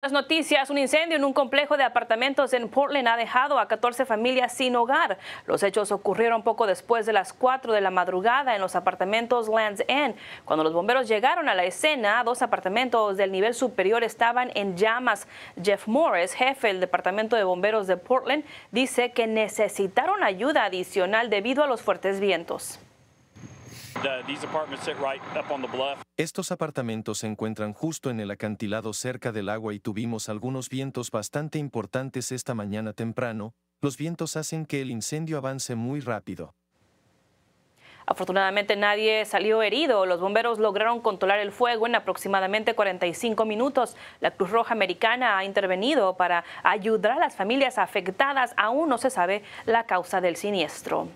Las noticias, un incendio en un complejo de apartamentos en Portland ha dejado a 14 familias sin hogar. Los hechos ocurrieron poco después de las 4 de la madrugada en los apartamentos Lands End. Cuando los bomberos llegaron a la escena, dos apartamentos del nivel superior estaban en llamas. Jeff Morris, jefe del Departamento de Bomberos de Portland, dice que necesitaron ayuda adicional debido a los fuertes vientos. Estos apartamentos se encuentran justo en el acantilado cerca del agua y tuvimos algunos vientos bastante importantes esta mañana temprano. Los vientos hacen que el incendio avance muy rápido. Afortunadamente nadie salió herido. Los bomberos lograron controlar el fuego en aproximadamente 45 minutos. La Cruz Roja Americana ha intervenido para ayudar a las familias afectadas. Aún no se sabe la causa del siniestro.